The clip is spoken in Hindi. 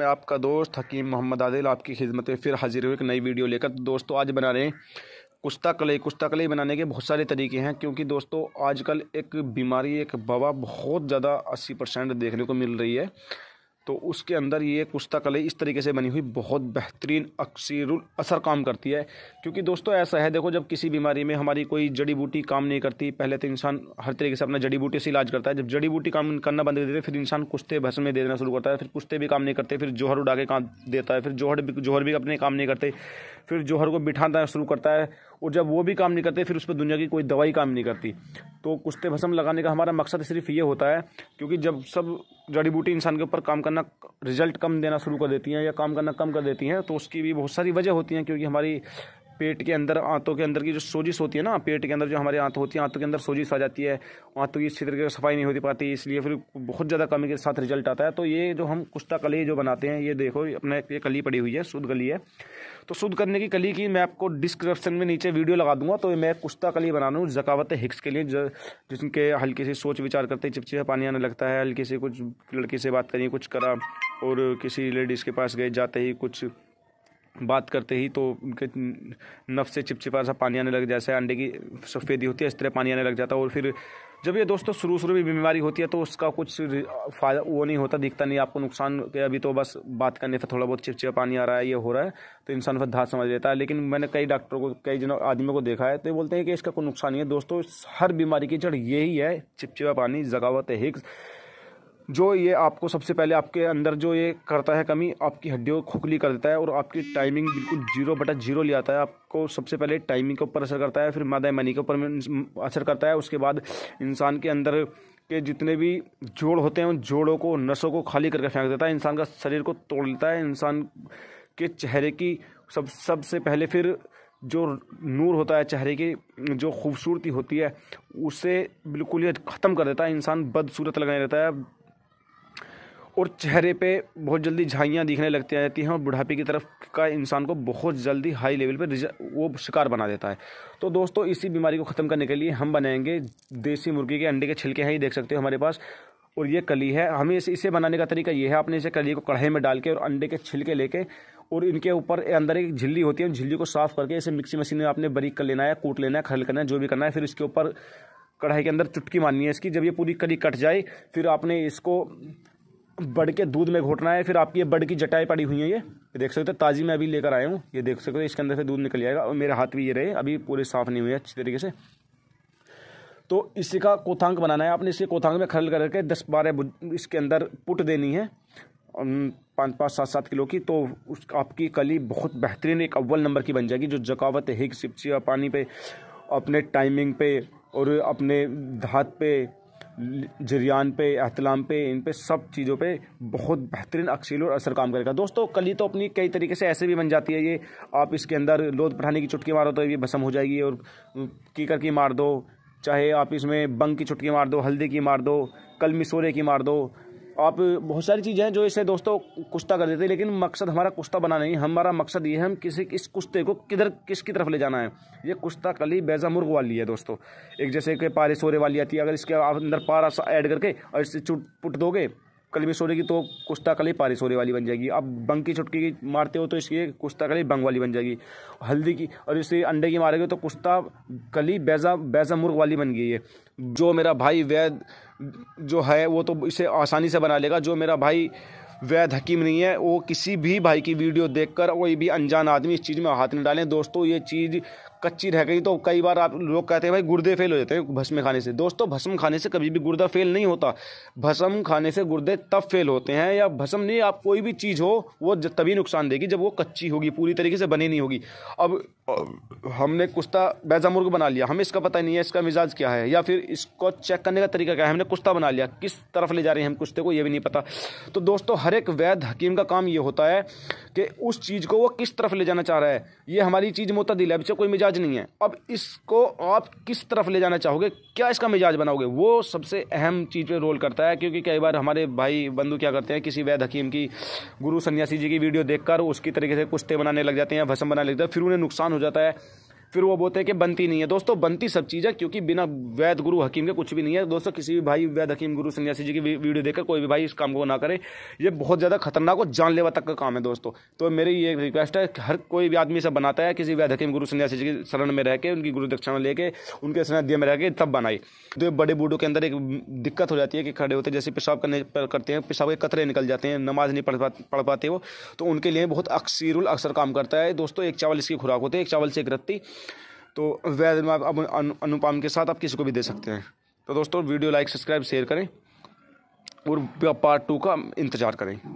मैं आपका दोस्त हकीम मोहम्मद आदिल आपकी खिदमत फिर हाजिर हुई एक नई वीडियो लेकर तो दोस्तों आज बना रहे हैं कुश्ता कलई कुश्ता कलई बनाने के बहुत सारे तरीके हैं क्योंकि दोस्तों आजकल एक बीमारी एक बवा बहुत ज़्यादा अस्सी परसेंट देखने को मिल रही है तो उसके अंदर ये कुश्ता कलई इस तरीके से बनी हुई बहुत बेहतरीन अक्सर असर काम करती है क्योंकि दोस्तों ऐसा है देखो जब किसी बीमारी में हमारी कोई जड़ी बूटी काम नहीं करती पहले तो इंसान हर तरीके से अपना जड़ी बूटी से इलाज करता है जब जड़ी बूटी काम करना बंद कर देते है फिर इंसान कुश्ते भस में दे देना शुरू करता है फिर कुश्ते भी काम नहीं करते फिर जोहर उड़ा के काम देता है फिर जोहर जोहर भी अपने काम नहीं करते फिर जोहर को बिठाना शुरू करता है और जब वो भी काम नहीं करते फिर उस पर दुनिया की कोई दवाई काम नहीं करती तो कुश्ते भस्म लगाने का हमारा मकसद सिर्फ ये होता है क्योंकि जब सब जड़ी बूटी इंसान के ऊपर काम करना रिजल्ट कम देना शुरू कर देती हैं या काम करना कम कर देती हैं तो उसकी भी बहुत सारी वजह होती हैं क्योंकि हमारी पेट के अंदर आंतों के अंदर की जो सोजिश होती है ना पेट के अंदर जो हमारे आंत होती है आंतों के अंदर सोजिश आ जाती है आंतों की अच्छी तरीके से सफाई नहीं होती पाती इसलिए फिर बहुत ज़्यादा कमी के साथ रिजल्ट आता है तो ये जो हम कुश्ता कली जो बनाते हैं ये देखो अपने ये कली पड़ी हुई है शुद्ध कली है तो शुद्ध करने की कली की मैं आपको डिस्क्रिप्शन में नीचे वीडियो लगा दूंगा तो मैं कुश्ता कली बना लूँ जकावत हिक्स के लिए जिनके हल्की सी सोच विचार करते चिपचिपा पानी आने लगता है हल्की से कुछ लड़की से बात करी कुछ करा और किसी लेडीज़ के पास गए जाते ही कुछ बात करते ही तो उनके नफ से चिपचिपा सा पानी आने लग जैसे अंडे की सफ़ेदी होती है इस तरह पानी आने लग जाता है और फिर जब ये दोस्तों शुरू शुरू में बीमारी होती है तो उसका कुछ फायदा वो नहीं होता दिखता नहीं आपको नुकसान के अभी तो बस बात करने से थोड़ा बहुत चिपचिपा पानी आ रहा है ये हो रहा है तो इंसान फिर धात समझ लेता है लेकिन मैंने कई डॉक्टरों को कई जनों आदमियों को देखा है तो बोलते हैं कि इसका कोई नुकसान नहीं है दोस्तों हर बीमारी की जड़ यही है चिपचिपा पानी जगावत हिक्स जो ये आपको सबसे पहले आपके अंदर जो ये करता है कमी आपकी हड्डियों को खुखली कर देता है और आपकी टाइमिंग बिल्कुल जीरो बटा जीरो ले आता है आपको सबसे पहले टाइमिंग के ऊपर असर करता है फिर मादा मनी के ऊपर असर करता है उसके बाद इंसान के अंदर के जितने भी जोड़ होते हैं उन जोड़ों को नसों को खाली करके फेंक देता है इंसान का शरीर को तोड़ लेता है इंसान के चेहरे की सब सबसे पहले फिर जो नूर होता है चेहरे की जो खूबसूरती होती है उसे बिल्कुल ही ख़त्म कर देता है इंसान बदसूरत लगने रहता है और चेहरे पे बहुत जल्दी झाइयाँ दिखने लगती आ जाती हैं और बुढ़ापे की तरफ का इंसान को बहुत जल्दी हाई लेवल पर वो शिकार बना देता है तो दोस्तों इसी बीमारी को ख़त्म करने के लिए हम बनाएंगे देसी मुर्गी के अंडे के छिलके हैं ये देख सकते हो हमारे पास और ये कली है हमें इसे इसे बनाने का तरीका ये है आपने इसे कली को कढ़ाई में डाल के और अंडे के छिलके लेके और इनके ऊपर अंदर एक झिल्ली होती है उन झिल्ली को साफ़ करके इसे मिक्सी मशीन में आपने बरीक कर लेना है कूट लेना है खल करना है जो भी करना है फिर इसके ऊपर कढ़ाई के अंदर चुटकी मारनी है इसकी जब ये पूरी कली कट जाए फिर आपने इसको बढ़ के दूध में घोटना है फिर आपकी ये बड़ की जटाई पड़ी हुई हैं ये देख सकते हो ताज़ी मैं अभी लेकर आया हूँ ये देख सकते हो इसके अंदर से दूध निकल जाएगा और मेरे हाथ भी ये रहे अभी पूरे साफ़ नहीं हुए अच्छी तरीके से तो इसी का कोथांक बनाना है आपने इसके कोथांक में खरल करके दस बारह इसके अंदर पुट देनी है पाँच पाँच सात सात किलो की तो उस आपकी कली बहुत बेहतरीन एक अव्वल नंबर की बन जाएगी जो जकावत हिग सिपसिया पानी पे अपने टाइमिंग पे और अपने धात पे जरियान पे अहतलाम पे इन पे सब चीज़ों पे बहुत बेहतरीन अक्सील और असर काम करेगा दोस्तों कली तो अपनी कई तरीके से ऐसे भी बन जाती है ये आप इसके अंदर लोद पठाने की चुटकी मारो तो ये भसम हो जाएगी और कीकर की मार दो चाहे आप इसमें बंग की चुटकी मार दो हल्दी की मार दो कल मिसोरे की मार दो आप बहुत सारी चीज़ें हैं जो इसे दोस्तों कुश्ता कर देते हैं लेकिन मकसद हमारा कुश्ता बना नहीं हमारा मकसद ये है हम किसी इस कुश्ते को किधर किसकी तरफ ले जाना है ये कुश्ता कली बैजा मुर्ग वाली है दोस्तों एक जैसे कि पारे सोरे वाली आती है अगर इसके आप अंदर पारा ऐड करके और इससे चुट पुट दोगे कली में सोरेगी तो कुश्ता कली पारे सोरे वाली बन जाएगी आप बंग की चुटकी मारते हो तो इसकी कुश्ता कली बंग वाली बन जाएगी हल्दी की और इसे अंडे की मारेगी तो कुश्ता कली बैजा बैजा मुर्ग वाली बन गई है जो मेरा भाई वैद जो है वो तो इसे आसानी से बना लेगा जो मेरा भाई वैध हकीम नहीं है वो किसी भी भाई की वीडियो देखकर कोई भी अनजान आदमी इस चीज़ में हाथ नहीं डालें दोस्तों ये चीज़ कच्ची रह गई तो कई बार आप लोग कहते हैं भाई गुर्दे फेल हो जाते हैं भस्म खाने से दोस्तों भस्म खाने से कभी भी गुर्दा फेल नहीं होता भस्म खाने से गुर्दे तब फेल होते हैं या भस्म नहीं आप कोई भी चीज़ हो वो तभी नुकसान देगी जब वो कच्ची होगी पूरी तरीके से बनी नहीं होगी अब हमने कुश्ता बैजा मुर्ग बना लिया हमें इसका पता नहीं है इसका मिजाज क्या है या फिर इसको चेक करने का तरीका क्या है हमने कुश्ता बना लिया किस तरफ ले जा रहे हैं हम कुश्ते को ये भी नहीं पता तो दोस्तों हर एक वैध हकीम का काम ये होता है कि उस चीज़ को वो किस तरफ ले जाना चाह रहा है ये हमारी चीज़ मुतदिल है अब कोई मिजाज मिजाज नहीं है अब इसको आप किस तरफ ले जाना चाहोगे क्या इसका मिजाज बनाओगे वो सबसे अहम चीज़ पे रोल करता है क्योंकि कई बार हमारे भाई बंधु क्या करते हैं किसी वैद हकीम की गुरु सन्यासी जी की वीडियो देखकर उसकी तरीके से कुश्ते बनाने लग जाते हैं भसम बनाने लग जाते हैं फिर उन्हें नुकसान हो जाता है फिर वो बोलते हैं कि बनती नहीं है दोस्तों बनती सब चीज़ें क्योंकि बिना वैद गुरु हकीम के कुछ भी नहीं है दोस्तों किसी भी भाई वैद हकीम गुरु सन्यासी जी की वीडियो देखकर कोई भी भाई इस काम को ना करे ये बहुत ज़्यादा खतरनाक और जानलेवा तक का काम है दोस्तों तो मेरी ये रिक्वेस्ट है हर कोई भी आदमी सब बनाता है किसी वैद हकीम गुरु सन्यासी जी की शरण में रह के उनकी गुरु दक्षिणा लेके उनके सन्ध्या में रह के तब बनाई तो ये बड़े बूढ़ों के अंदर एक दिक्कत हो जाती है कि खड़े होते जैसे पेशाब करने करते हैं पेशाब के कतरे निकल जाते हैं नमाज नहीं पढ़ पढ़ पाते वो तो उनके लिए बहुत अक्सर अक्सर काम करता है दोस्तों एक चावल इसकी खुराक होती है एक चावल से एक रत्ती तो वैध में आप अनुपाम के साथ आप किसी को भी दे सकते हैं तो दोस्तों वीडियो लाइक सब्सक्राइब शेयर करें और पार्ट टू का इंतज़ार करें